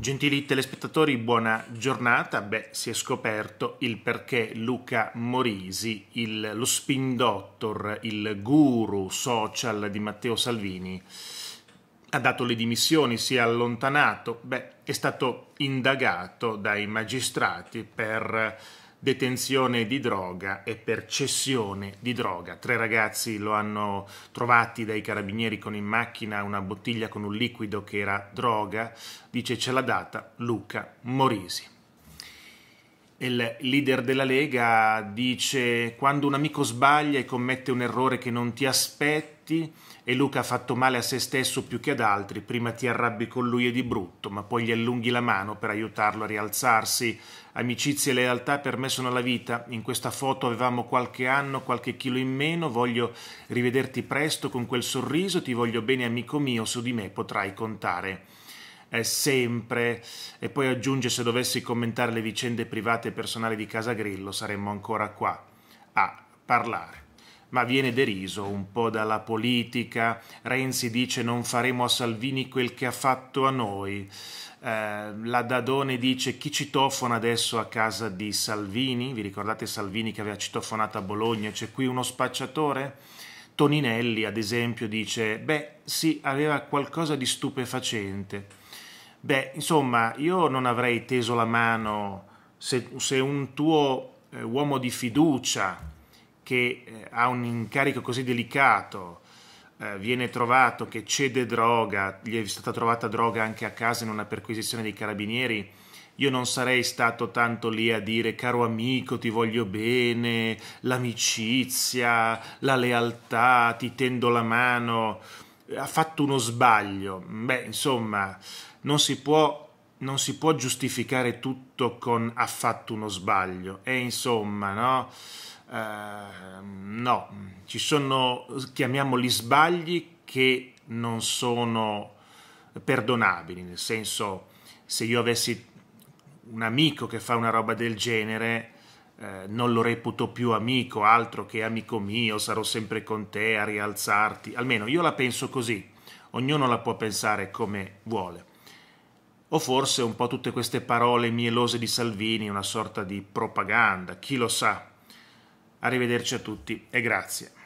Gentili telespettatori, buona giornata. Beh, si è scoperto il perché Luca Morisi, il, lo spin doctor, il guru social di Matteo Salvini, ha dato le dimissioni, si è allontanato. Beh, è stato indagato dai magistrati per detenzione di droga e per cessione di droga. Tre ragazzi lo hanno trovati dai carabinieri con in macchina una bottiglia con un liquido che era droga. Dice ce l'ha data Luca Morisi il leader della Lega dice quando un amico sbaglia e commette un errore che non ti aspetti e Luca ha fatto male a se stesso più che ad altri, prima ti arrabbi con lui e di brutto, ma poi gli allunghi la mano per aiutarlo a rialzarsi. Amicizia e lealtà per me sono la vita, in questa foto avevamo qualche anno, qualche chilo in meno, voglio rivederti presto con quel sorriso, ti voglio bene amico mio, su di me potrai contare è sempre, e poi aggiunge se dovessi commentare le vicende private e personali di Casagrillo saremmo ancora qua a parlare ma viene deriso un po' dalla politica. Renzi dice non faremo a Salvini quel che ha fatto a noi. Eh, la Dadone dice chi citofona adesso a casa di Salvini? Vi ricordate Salvini che aveva citofonato a Bologna? C'è qui uno spacciatore? Toninelli, ad esempio, dice beh sì, aveva qualcosa di stupefacente. Beh, insomma, io non avrei teso la mano se, se un tuo eh, uomo di fiducia che eh, ha un incarico così delicato eh, viene trovato che cede droga, gli è stata trovata droga anche a casa in una perquisizione dei carabinieri. Io non sarei stato tanto lì a dire caro amico, ti voglio bene, l'amicizia, la lealtà, ti tendo la mano ha fatto uno sbaglio. Beh, insomma, non si può non si può giustificare tutto con ha fatto uno sbaglio e insomma no uh, no ci sono chiamiamoli sbagli che non sono perdonabili nel senso se io avessi un amico che fa una roba del genere eh, non lo reputo più amico, altro che amico mio, sarò sempre con te a rialzarti. Almeno io la penso così, ognuno la può pensare come vuole. O forse un po' tutte queste parole mielose di Salvini, una sorta di propaganda, chi lo sa. Arrivederci a tutti e grazie.